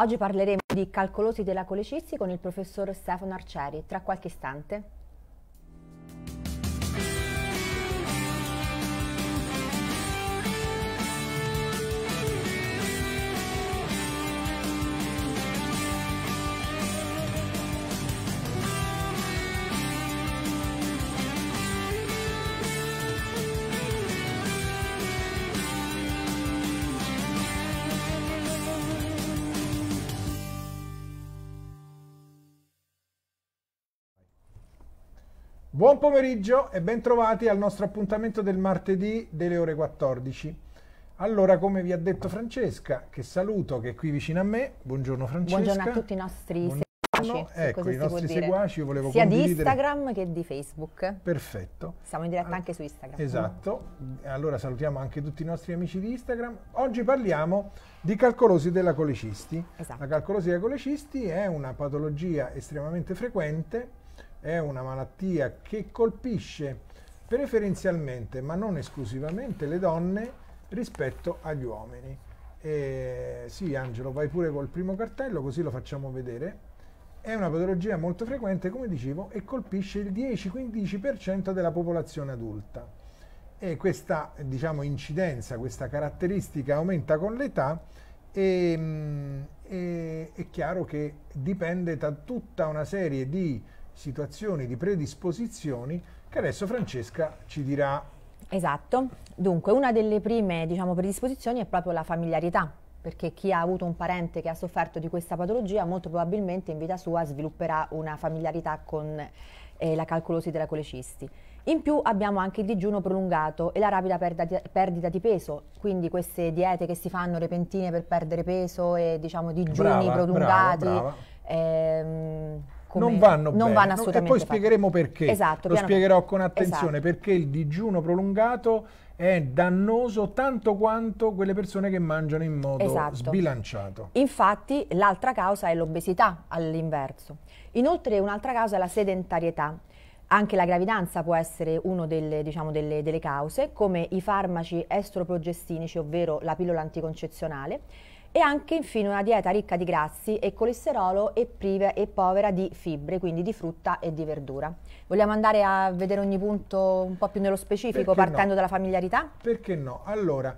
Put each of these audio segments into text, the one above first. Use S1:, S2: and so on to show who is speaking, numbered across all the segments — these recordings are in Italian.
S1: Oggi parleremo di calcolosi della colecisti con il professor Stefano Arcieri, tra qualche istante.
S2: Buon pomeriggio e bentrovati al nostro appuntamento del martedì delle ore 14. Allora, come vi ha detto Francesca, che saluto, che è qui vicino a me. Buongiorno Francesca. Buongiorno a tutti i nostri seguaci. Ecco, i nostri seguaci, io volevo Sia di Instagram
S1: che di Facebook. Perfetto. Siamo in diretta anche su Instagram. Esatto.
S2: Allora salutiamo anche tutti i nostri amici di Instagram. Oggi parliamo di calcolosi della colecisti. Esatto. La calcolosi della colecisti è una patologia estremamente frequente è una malattia che colpisce preferenzialmente, ma non esclusivamente, le donne rispetto agli uomini. E, sì, Angelo, vai pure col primo cartello, così lo facciamo vedere. È una patologia molto frequente, come dicevo, e colpisce il 10-15% della popolazione adulta. E questa, diciamo, incidenza, questa caratteristica aumenta con l'età e, mm, e è chiaro che dipende da tutta una serie di situazioni di predisposizioni che adesso Francesca ci dirà.
S1: Esatto, dunque una delle prime diciamo, predisposizioni è proprio la familiarità, perché chi ha avuto un parente che ha sofferto di questa patologia molto probabilmente in vita sua svilupperà una familiarità con eh, la calcolosi della colecisti. In più abbiamo anche il digiuno prolungato e la rapida perdita di peso, quindi queste diete che si fanno repentine per perdere peso e diciamo digiuni brava, prolungati. Brava, brava. Ehm, come non vanno non bene. Vanno assolutamente e poi
S2: spiegheremo fatto. perché. Esatto, Lo spiegherò con attenzione esatto. perché il digiuno prolungato è dannoso tanto quanto quelle persone che mangiano in modo esatto. sbilanciato.
S1: Infatti l'altra causa è l'obesità all'inverso. Inoltre un'altra causa è la sedentarietà. Anche la gravidanza può essere una delle, diciamo, delle, delle cause, come i farmaci estroprogestinici, ovvero la pillola anticoncezionale, e anche infine una dieta ricca di grassi e colesterolo e priva e povera di fibre, quindi di frutta e di verdura. Vogliamo andare a vedere ogni punto un po' più nello specifico, Perché partendo no? dalla familiarità?
S2: Perché no? Allora,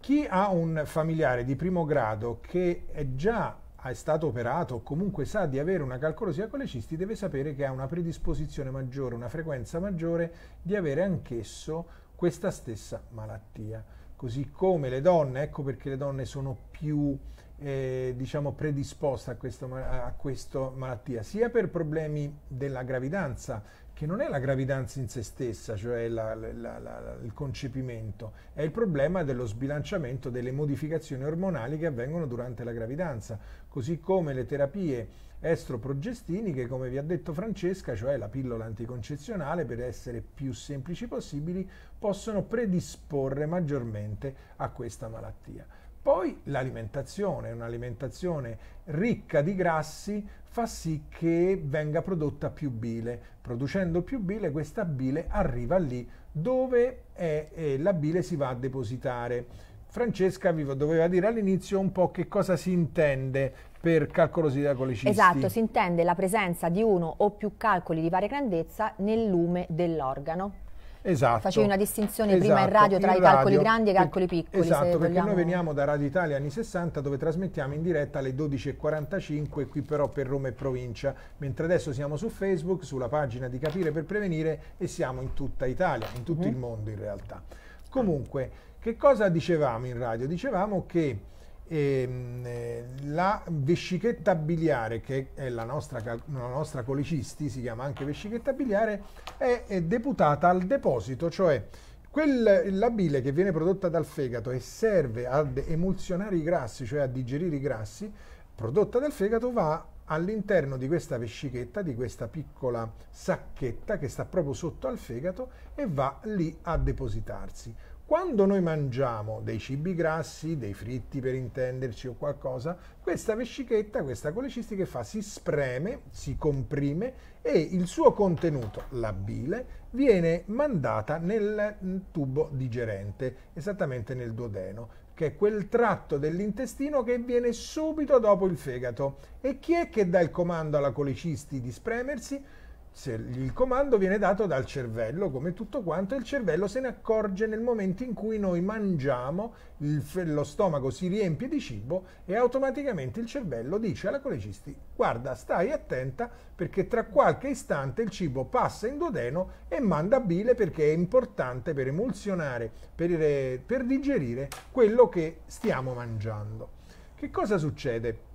S2: chi ha un familiare di primo grado che è già è stato operato o comunque sa di avere una calcolosi con le deve sapere che ha una predisposizione maggiore, una frequenza maggiore di avere anch'esso questa stessa malattia così come le donne, ecco perché le donne sono più eh, diciamo predisposte a, a questa malattia, sia per problemi della gravidanza, che non è la gravidanza in se stessa, cioè la, la, la, il concepimento, è il problema dello sbilanciamento delle modificazioni ormonali che avvengono durante la gravidanza, così come le terapie estroprogestiniche, come vi ha detto Francesca, cioè la pillola anticoncezionale, per essere più semplici possibili, possono predisporre maggiormente a questa malattia. Poi l'alimentazione, un'alimentazione ricca di grassi fa sì che venga prodotta più bile. Producendo più bile, questa bile arriva lì dove è, eh, la bile si va a depositare. Francesca vi doveva dire all'inizio un po' che cosa si intende per calcolosità colecisti. Esatto, si
S1: intende la presenza di uno o più calcoli di varia grandezza nel lume dell'organo.
S2: Esatto. Facevi una
S1: distinzione esatto, prima in esatto. radio tra in i calcoli grandi e i calcoli piccoli. Esatto, perché vogliamo... noi
S2: veniamo da Radio Italia anni 60 dove trasmettiamo in diretta alle 12.45 qui però per Roma e provincia, mentre adesso siamo su Facebook, sulla pagina di Capire per Prevenire e siamo in tutta Italia, in tutto mm -hmm. il mondo in realtà. Comunque, che cosa dicevamo in radio? Dicevamo che e, ehm, eh, la vescichetta biliare, che è la nostra, la nostra colicisti, si chiama anche vescichetta biliare, è, è deputata al deposito, cioè quel, la bile che viene prodotta dal fegato e serve ad emulsionare i grassi, cioè a digerire i grassi, prodotta dal fegato va all'interno di questa vescichetta, di questa piccola sacchetta che sta proprio sotto al fegato e va lì a depositarsi. Quando noi mangiamo dei cibi grassi, dei fritti per intenderci o qualcosa, questa vescichetta, questa colecisti che fa? Si spreme, si comprime e il suo contenuto, la bile, viene mandata nel tubo digerente, esattamente nel duodeno che è quel tratto dell'intestino che viene subito dopo il fegato. E chi è che dà il comando alla colecisti di spremersi? Se il comando viene dato dal cervello, come tutto quanto, il cervello se ne accorge nel momento in cui noi mangiamo, il, lo stomaco si riempie di cibo e automaticamente il cervello dice alla colecisti guarda stai attenta perché tra qualche istante il cibo passa in duodeno e manda bile perché è importante per emulsionare, per, eh, per digerire quello che stiamo mangiando. Che cosa succede?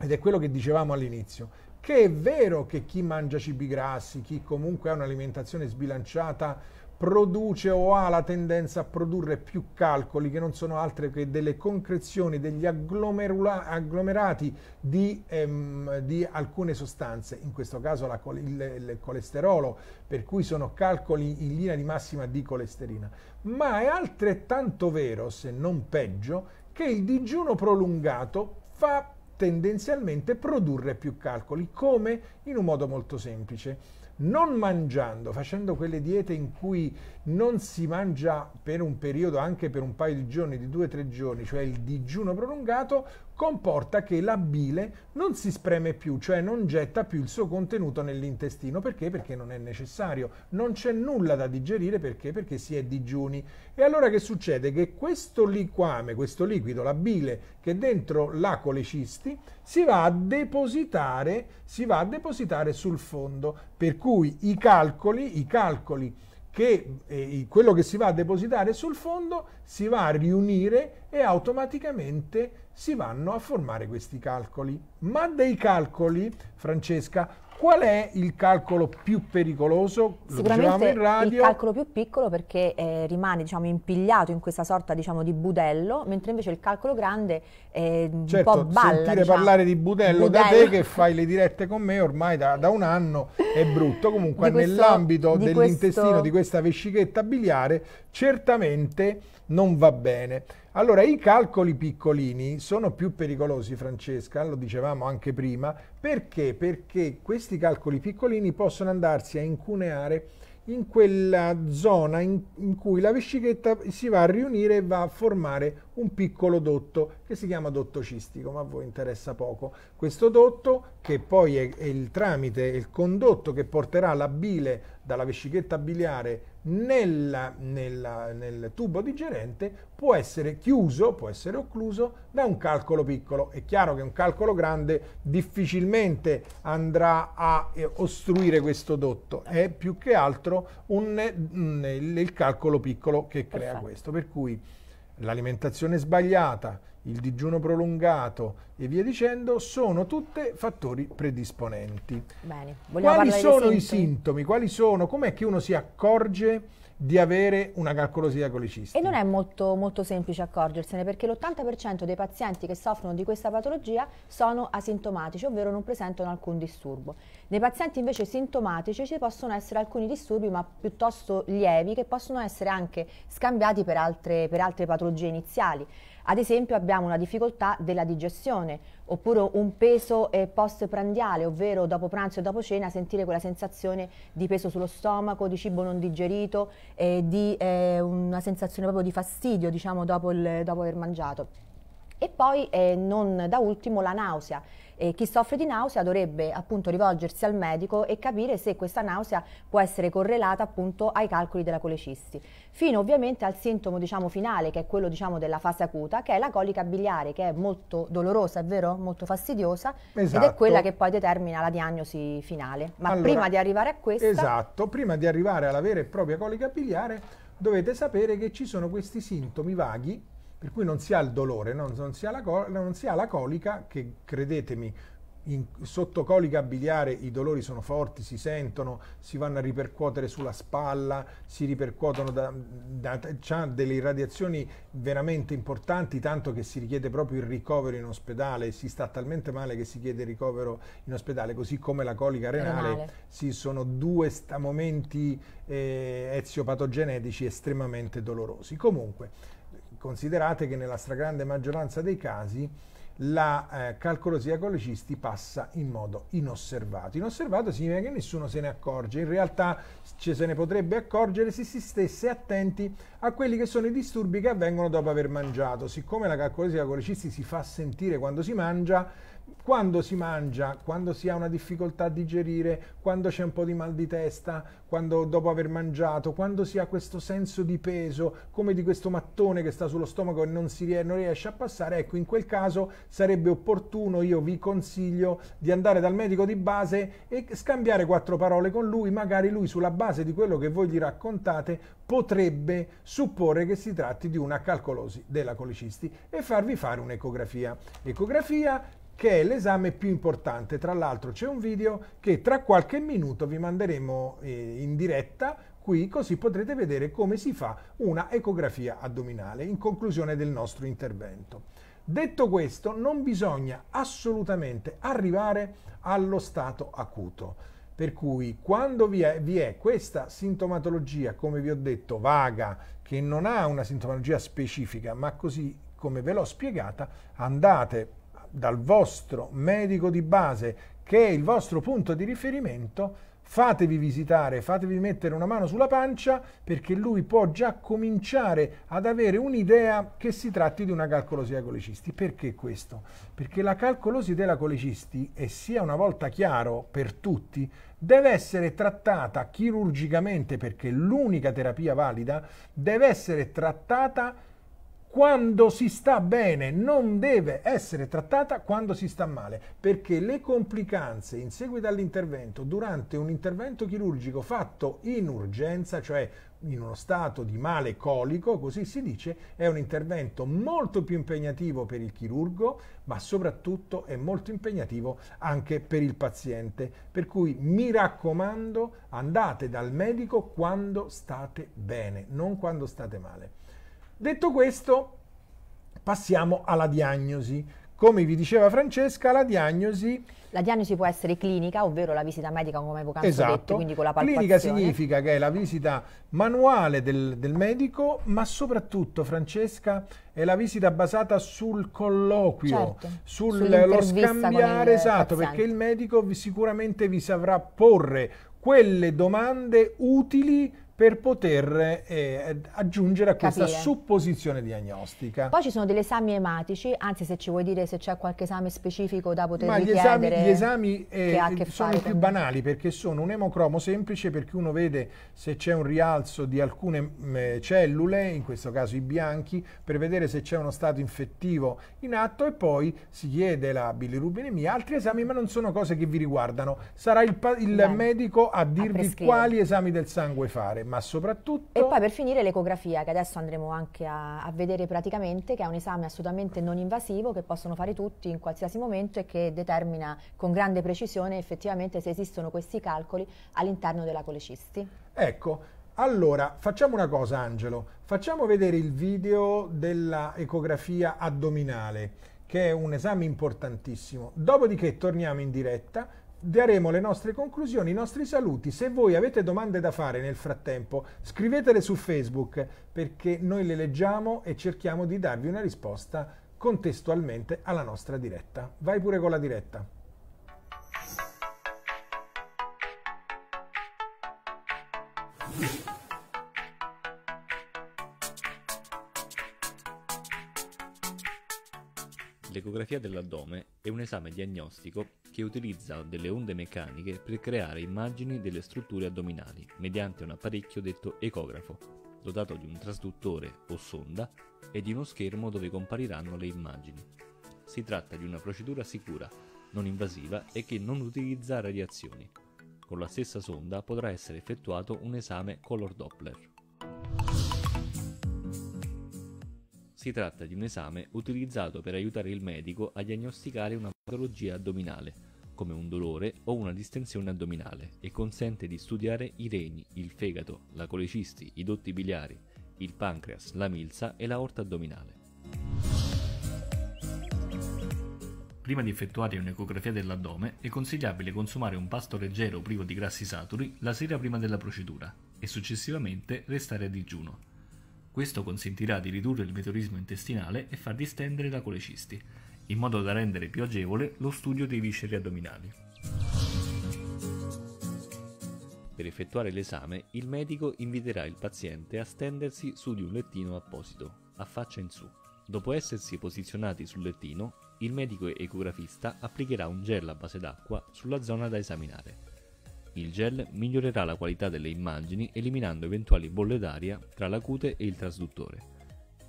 S2: Ed è quello che dicevamo all'inizio che è vero che chi mangia cibi grassi, chi comunque ha un'alimentazione sbilanciata, produce o ha la tendenza a produrre più calcoli che non sono altre che delle concrezioni, degli agglomerati di, ehm, di alcune sostanze, in questo caso la, il, il colesterolo, per cui sono calcoli in linea di massima di colesterina. Ma è altrettanto vero, se non peggio, che il digiuno prolungato fa tendenzialmente produrre più calcoli. Come? In un modo molto semplice. Non mangiando, facendo quelle diete in cui non si mangia per un periodo, anche per un paio di giorni, di due o tre giorni, cioè il digiuno prolungato, comporta che la bile non si spreme più, cioè non getta più il suo contenuto nell'intestino. Perché? Perché non è necessario, non c'è nulla da digerire perché? Perché si è digiuni. E allora che succede? Che questo liquame, questo liquido, la bile che è dentro la colecisti, si va a depositare, si va a depositare sul fondo, per cui i calcoli, i calcoli che eh, quello che si va a depositare sul fondo si va a riunire e automaticamente si vanno a formare questi calcoli. Ma dei calcoli, Francesca, Qual è il calcolo più pericoloso? Lo Sicuramente in radio. il calcolo
S1: più piccolo perché eh, rimane diciamo, impigliato in questa sorta diciamo, di budello, mentre invece il calcolo grande un eh, certo, un po' certo, balla. Sentire diciamo. parlare di budello, budello, da te che
S2: fai le dirette con me ormai da, da un anno è brutto. Comunque nell'ambito dell'intestino, di questa vescichetta biliare certamente non va bene. Allora, i calcoli piccolini sono più pericolosi, Francesca, lo dicevamo anche prima, perché? Perché questi calcoli piccolini possono andarsi a incuneare in quella zona in, in, cui la vescichetta si va a riunire e va a formare un piccolo dotto che si chiama dotto cistico, ma a voi interessa poco. Questo dotto che poi è, è il tramite, è il condotto che porterà la bile dalla vescichetta biliare nella, nella, nel tubo digerente può essere chiuso, può essere occluso da un calcolo piccolo. È chiaro che un calcolo grande difficilmente andrà a eh, ostruire questo dotto, è più che altro un, mm, il, il, calcolo piccolo che crea Perfetto. questo. Per cui l'alimentazione sbagliata, il digiuno prolungato e via dicendo, sono tutte fattori predisponenti.
S1: Bene, Quali sono sintomi? i sintomi?
S2: Quali sono? Com'è che uno si accorge di avere una calcolosia colicisti.
S1: E non è molto, molto semplice accorgersene perché l'80% dei pazienti che soffrono di questa patologia sono asintomatici, ovvero non presentano alcun disturbo. Nei pazienti invece sintomatici ci possono essere alcuni disturbi ma piuttosto lievi che possono essere anche scambiati per altre, per altre patologie iniziali. Ad esempio abbiamo una difficoltà della digestione, oppure un peso eh, postprandiale, ovvero dopo pranzo e dopo cena sentire quella sensazione di peso sullo stomaco, di cibo non digerito, eh, di eh, una sensazione proprio di fastidio diciamo, dopo, il, dopo aver mangiato. E poi, eh, non da ultimo, la nausea eh, chi soffre di nausea dovrebbe appunto rivolgersi al medico e capire se questa nausea può essere correlata appunto ai calcoli della colecisti, fino ovviamente al sintomo diciamo finale che è quello diciamo della fase acuta che è la colica biliare che è molto dolorosa, è vero? Molto fastidiosa esatto. ed è quella esatto. che poi determina la diagnosi finale. Ma allora, prima di arrivare a questa... Esatto,
S2: prima di arrivare alla vera e propria colica biliare dovete sapere che ci sono questi sintomi vaghi per cui non si ha il dolore, non, non, si, ha la, non si, ha la colica, che credetemi, in, sotto colica biliare i dolori sono forti, si sentono, si vanno a ripercuotere sulla spalla, si ripercuotono, da, da, ha delle irradiazioni veramente importanti, tanto che si richiede proprio il ricovero in ospedale, si sta talmente male che si chiede il ricovero in ospedale, così come la colica renale, sì, sono due momenti eh, eziopatogenetici estremamente dolorosi. Comunque, considerate che nella stragrande maggioranza dei casi la eh, calcolosia con le cisti passa in modo inosservato. Inosservato significa che nessuno se ne accorge, in realtà ci se ne potrebbe accorgere se si stesse attenti a quelli che sono i disturbi che avvengono dopo aver mangiato. Siccome la calcolosia con le cisti si fa sentire quando si mangia, quando si mangia, quando si ha una difficoltà a digerire, quando c'è un po' di mal di testa, quando dopo aver mangiato, quando si ha questo senso di peso, come di questo mattone che sta sullo stomaco e non, si, non riesce a passare, ecco in quel caso sarebbe opportuno, io vi consiglio di andare dal medico di base e scambiare quattro parole con lui, magari lui sulla base di quello che voi gli raccontate potrebbe supporre che si tratti di una calcolosi della colicisti e farvi fare un'ecografia. Ecografia che è l'esame più importante. Tra l'altro c'è un video che tra qualche minuto vi manderemo eh, in diretta qui così potrete vedere come si fa una ecografia addominale in conclusione del nostro intervento. Detto questo, non bisogna assolutamente arrivare allo stato acuto, per cui quando vi è, vi è questa sintomatologia, come vi ho detto, vaga, che non ha una sintomatologia specifica, ma così come ve l'ho spiegata, andate dal vostro medico di base, che è il vostro punto di riferimento, fatevi visitare, fatevi mettere una mano sulla pancia perché lui può già cominciare ad avere un'idea che si tratti di una calcolosi della colecisti. Perché questo? Perché la calcolosi della colecisti, e sia una volta chiaro per tutti, deve essere trattata chirurgicamente perché l'unica terapia valida deve essere trattata quando si sta bene, non deve essere trattata quando si sta male, perché le complicanze in seguito all'intervento, durante un intervento chirurgico fatto in urgenza, cioè in uno stato di male colico, così si dice, è un intervento molto più impegnativo per il chirurgo, ma soprattutto è molto impegnativo anche per il paziente. Per cui mi raccomando, andate dal medico quando state bene, non quando state male. Detto questo, passiamo alla diagnosi. Come
S1: vi diceva Francesca, la diagnosi... La diagnosi può essere clinica, ovvero la visita medica come poc'anzi esatto. detto, quindi con la palpazione. Clinica significa
S2: che è la visita manuale del, del medico, ma soprattutto, Francesca, è la visita basata sul colloquio, certo, sullo scambiare, esatto, paziente. perché il medico vi, sicuramente vi saprà porre quelle domande utili per poter eh, aggiungere a questa Capire. supposizione diagnostica. Poi
S1: ci sono degli esami ematici, anzi se ci vuoi dire se c'è qualche esame specifico da poter Ma richiedere. Ma gli esami,
S2: gli
S1: esami eh, che che sono più
S2: banali perché sono un emocromo semplice perché uno vede se c'è un rialzo di alcune mh, mm, eh, cellule, in questo caso i bianchi, per vedere se c'è uno stato infettivo in atto e poi si chiede la bilirubinemia. Altri esami ma non sono cose che vi riguardano. Sarà il, il medico a dirvi a quali esami del sangue fare ma soprattutto...
S1: E poi per finire l'ecografia, che adesso andremo anche a, a, vedere praticamente, che è un esame assolutamente non invasivo, che possono fare tutti in qualsiasi momento e che determina con grande precisione effettivamente se esistono questi calcoli all'interno della colecisti.
S2: Ecco, allora facciamo una cosa Angelo, facciamo vedere il video dell'ecografia addominale, che è un esame importantissimo. Dopodiché torniamo in diretta daremo le nostre conclusioni, i nostri saluti. Se voi avete domande da fare nel frattempo, scrivetele su Facebook perché noi le leggiamo e cerchiamo di darvi una risposta contestualmente alla nostra diretta. Vai pure con la diretta.
S3: l'ecografia dell'addome è un esame diagnostico che utilizza delle onde meccaniche per creare immagini delle strutture addominali mediante un apparecchio detto ecografo, dotato di un trasduttore o sonda e di uno schermo dove compariranno le immagini. Si tratta di una procedura sicura, non invasiva e che non utilizza radiazioni. Con la stessa sonda potrà essere effettuato un esame color Doppler. Si tratta di un esame utilizzato per aiutare il medico a diagnosticare una patologia addominale, come un dolore o una distensione addominale, e consente di studiare i reni, il fegato, la colecisti, i dotti biliari, il pancreas, la milza e la l'aorta addominale. Prima di effettuare un'ecografia dell'addome è consigliabile consumare un pasto leggero privo di grassi saturi la sera prima della procedura e successivamente restare a digiuno questo consentirà di ridurre il meteorismo intestinale e far distendere la colecisti, in modo da rendere più agevole lo studio dei visceri addominali. Per effettuare l'esame, il medico inviterà il paziente a stendersi su di un lettino apposito, a faccia in su. Dopo essersi posizionati sul lettino, il medico ecografista applicherà un gel a base d'acqua sulla zona da esaminare il gel migliorerà la qualità delle immagini eliminando eventuali bolle d'aria tra la cute e il trasduttore.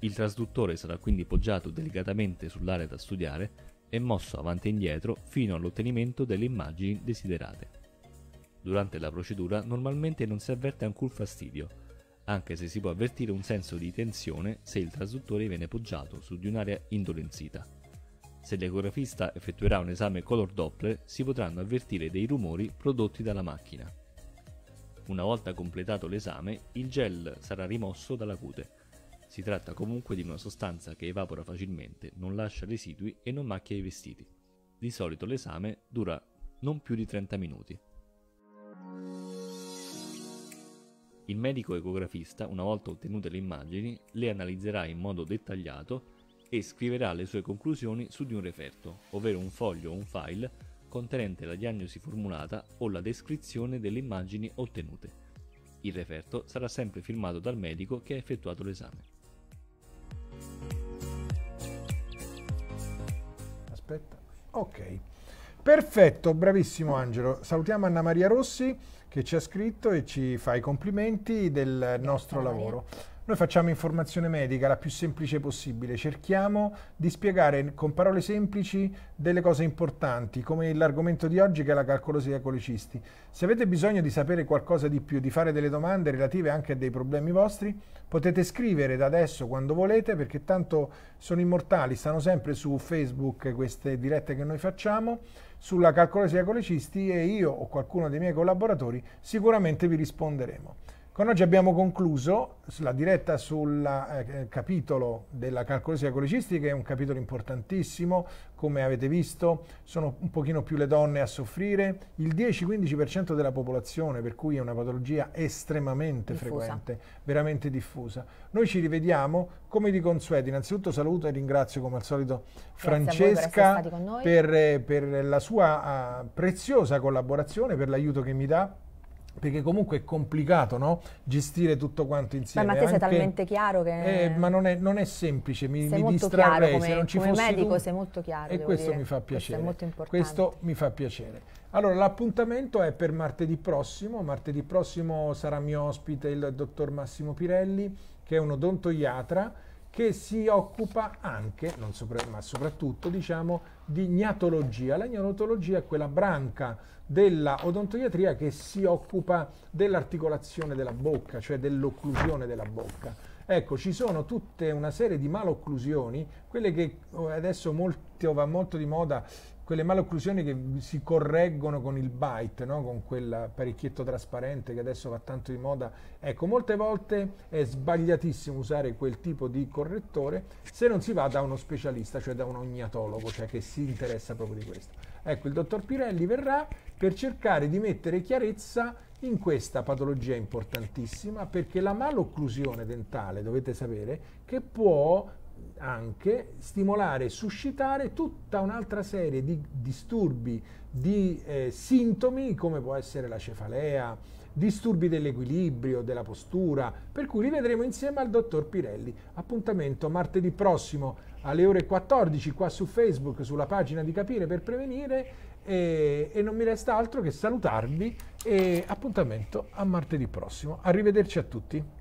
S3: Il trasduttore sarà quindi poggiato delicatamente sull'area da studiare e mosso avanti e indietro fino all'ottenimento delle immagini desiderate. Durante la procedura normalmente non si avverte alcun fastidio, anche se si può avvertire un senso di tensione se il trasduttore viene poggiato su di un'area indolenzita. Se l'ecografista effettuerà un esame color Doppler si potranno avvertire dei rumori prodotti dalla macchina. Una volta completato l'esame, il gel sarà rimosso dalla cute. Si tratta comunque di una sostanza che evapora facilmente, non lascia residui e non macchia i vestiti. Di solito l'esame dura non più di 30 minuti. Il medico ecografista, una volta ottenute le immagini, le analizzerà in modo dettagliato e scriverà le sue conclusioni su di un referto, ovvero un foglio o un file contenente la diagnosi formulata o la descrizione delle immagini ottenute. Il referto sarà sempre firmato dal medico che ha effettuato l'esame. Aspetta,
S2: ok. Perfetto, bravissimo Angelo. Salutiamo Anna Maria Rossi che ci ha scritto e ci fa i complimenti del nostro lavoro. Noi facciamo informazione medica la più semplice possibile, cerchiamo di spiegare con parole semplici delle cose importanti, come l'argomento di oggi che è la calcolosi dei colicisti. Se avete bisogno di sapere qualcosa di più, di fare delle domande relative anche a dei problemi vostri, potete scrivere da adesso quando volete, perché tanto sono immortali, stanno sempre su Facebook queste dirette che noi facciamo sulla calcolosi dei colicisti e io o qualcuno dei miei collaboratori sicuramente vi risponderemo. Con oggi abbiamo concluso la diretta sul eh, capitolo della calcolosia colecistiche, è un capitolo importantissimo, come avete visto sono un pochino più le donne a soffrire, il 10-15% della popolazione, per cui è una patologia estremamente diffusa. frequente, veramente diffusa. Noi ci rivediamo come di consueto, innanzitutto saluto e ringrazio come al solito Francesca per, per, eh, per la sua uh, preziosa collaborazione, per l'aiuto che mi dà perché comunque è complicato no? gestire tutto quanto insieme. Beh, ma te sei Anche, talmente chiaro che... Eh, ma non è, non è, semplice, mi, sei mi distrarrei. se non ci fosse... come medico tu, sei
S1: molto chiaro. E questo dire. mi fa piacere. Questo, questo
S2: mi fa piacere. Allora, l'appuntamento è per martedì prossimo. Martedì prossimo sarà mio ospite il dottor Massimo Pirelli, che è un odontoiatra che si occupa anche, sopra, ma soprattutto, diciamo, di gnatologia. La gnatologia è quella branca della odontoiatria che si occupa dell'articolazione della bocca, cioè dell'occlusione della bocca. Ecco, ci sono tutta una serie di malocclusioni, quelle che eh, adesso molto, va molto di moda quelle malocclusioni che si correggono con il bite, no? con quell'apparecchietto trasparente che adesso va tanto di moda. Ecco, molte volte è sbagliatissimo usare quel tipo di correttore se non si va da uno specialista, cioè da un ognatologo, cioè che si interessa proprio di questo. Ecco, il dottor Pirelli verrà per cercare di mettere chiarezza in questa patologia importantissima perché la malocclusione dentale, dovete sapere, che può anche stimolare, suscitare tutta un'altra serie di disturbi, di eh, sintomi come può essere la cefalea, disturbi dell'equilibrio, della postura, per cui li vedremo insieme al dottor Pirelli. Appuntamento martedì prossimo alle ore 14 qua su Facebook, sulla pagina di Capire per Prevenire e, e non mi resta altro che salutarvi e appuntamento a martedì prossimo. Arrivederci a tutti.